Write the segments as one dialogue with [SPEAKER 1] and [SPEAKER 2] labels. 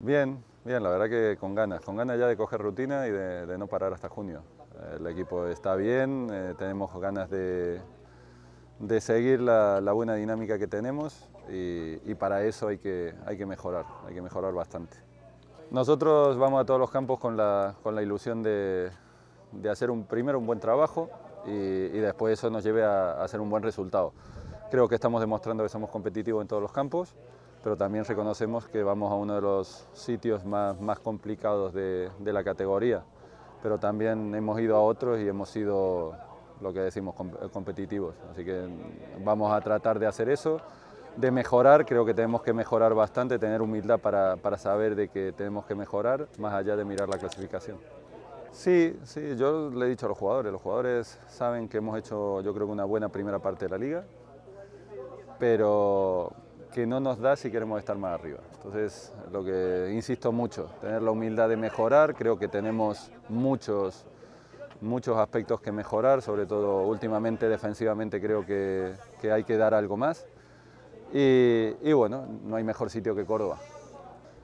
[SPEAKER 1] Bien, bien, la verdad que con ganas, con ganas ya de coger rutina y de, no parar hasta junio. El equipo está bien, eh, tenemos ganas de, seguir la, buena dinámica que tenemos y, para eso hay que, mejorar, hay que mejorar bastante. Nosotros vamos a todos los campos con la, ilusión de, hacer un, primero un buen trabajo y, después eso nos lleve a hacer un buen resultado. Creo que estamos demostrando que somos competitivos en todos los campos pero también reconocemos que vamos a uno de los sitios más, más complicados de, la categoría, pero también hemos ido a otros y hemos sido lo que decimos eh, competitivos, así que vamos a tratar de hacer eso, de mejorar, creo que tenemos que mejorar bastante, tener humildad para, para saber de que tenemos que mejorar, más allá de mirar la clasificación. Sí, sí, yo le he dicho a los jugadores, los jugadores saben que hemos hecho yo creo que una buena primera parte de la liga, pero que no nos da si queremos estar más arriba. Entonces, lo que insisto mucho, tener la humildad de mejorar, creo que tenemos muchos, muchos aspectos que mejorar, sobre todo últimamente defensivamente creo que, que hay que dar algo más. Y, bueno, no hay mejor sitio que Córdoba.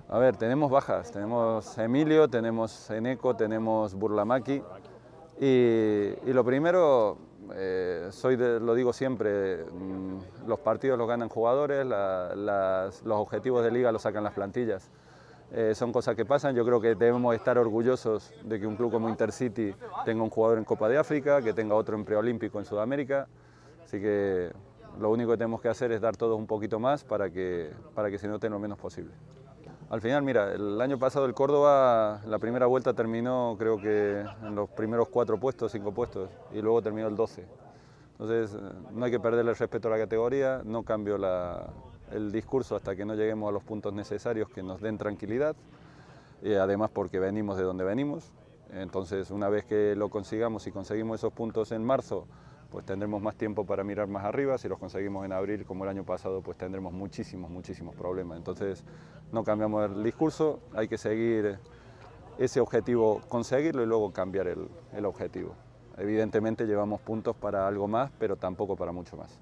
[SPEAKER 1] A ver, tenemos bajas, tenemos Emilio, tenemos Eneco, tenemos Burlamaki. y lo primero, soy lo digo siempre, mm, los partidos los ganan jugadores, los objetivos de liga los sacan las plantillas. Eh, son cosas que pasan, yo creo que debemos estar orgullosos de que un club como Intercity tenga un jugador en Copa de África, que tenga otro en preolímpico en Sudamérica, así que lo único que tenemos que hacer es dar todos un poquito más para que, para que se note lo menos posible. Al final, mira, el año pasado el Córdoba, la primera vuelta terminó creo que en los primeros cuatro puestos, cinco puestos, y luego terminó el 12. Entonces, eh, no hay que perderle el respeto a la categoría, no cambio el discurso hasta que no lleguemos a los puntos necesarios que nos den tranquilidad, y además porque venimos de donde venimos. Entonces, una vez que lo consigamos y conseguimos esos puntos en marzo, pues tendremos más tiempo para mirar más arriba. Si los conseguimos en abril, como el año pasado, pues tendremos muchísimos, muchísimos problemas. Entonces, no cambiamos el discurso, hay que seguir ese objetivo, conseguirlo y luego cambiar el objetivo. Evidentemente llevamos puntos para algo más, pero tampoco para mucho más.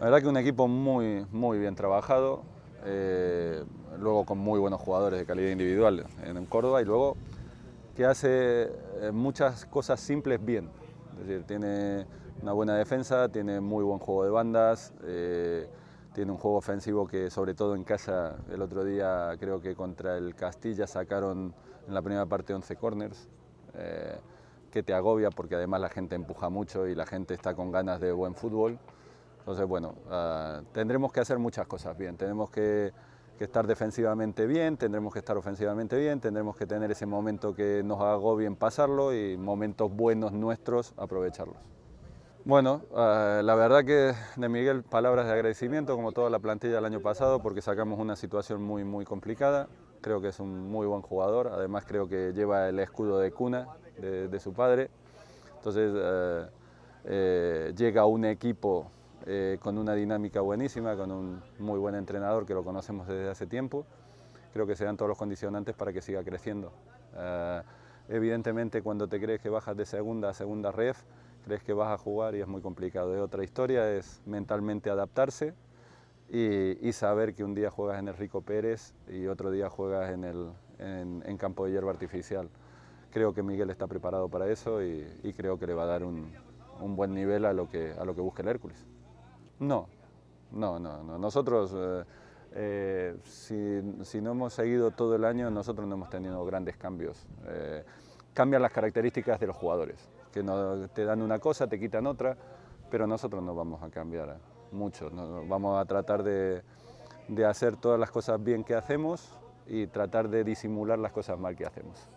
[SPEAKER 1] La verdad que un equipo muy, muy bien trabajado, eh, luego con muy buenos jugadores de calidad individual en Córdoba y luego que hace eh, muchas cosas simples bien. Es decir, tiene una buena defensa, tiene muy buen juego de bandas, eh, tiene un juego ofensivo que sobre todo en casa, el otro día creo que contra el Castilla sacaron en la primera parte 11 corners que te agobia porque además la gente empuja mucho y la gente está con ganas de buen fútbol. Entonces, bueno, ah, tendremos que hacer muchas cosas bien, tenemos que, estar defensivamente bien, tendremos que estar ofensivamente bien, tendremos que tener ese momento que nos agobia en pasarlo y momentos buenos nuestros aprovecharlos. Bueno, ah, la verdad que de Miguel palabras de agradecimiento como toda la plantilla del año pasado porque sacamos una situación muy muy complicada creo que es un muy buen jugador, además creo que lleva el escudo de cuna de, su padre, entonces eh, eh, llega a un equipo eh, con una dinámica buenísima, con un muy buen entrenador que lo conocemos desde hace tiempo, creo que serán todos los condicionantes para que siga creciendo. evidentemente cuando te crees que bajas de segunda a segunda ref, crees que vas a jugar y es muy complicado. Es otra historia, es mentalmente adaptarse, y, saber que un día juegas en el Rico Pérez y otro día juegas en, el, campo de hierba artificial. Creo que Miguel está preparado para eso y, creo que le va a dar un, buen nivel a lo, que, a lo que busque el Hércules. No, no, no, no. Nosotros, eh, eh, si, no hemos seguido todo el año, nosotros no hemos tenido grandes cambios. Eh, cambian las características de los jugadores, que te dan una cosa, te quitan otra, pero nosotros no vamos a cambiar mucho. Vamos a tratar de, de hacer todas las cosas bien que hacemos y tratar de disimular las cosas mal que hacemos.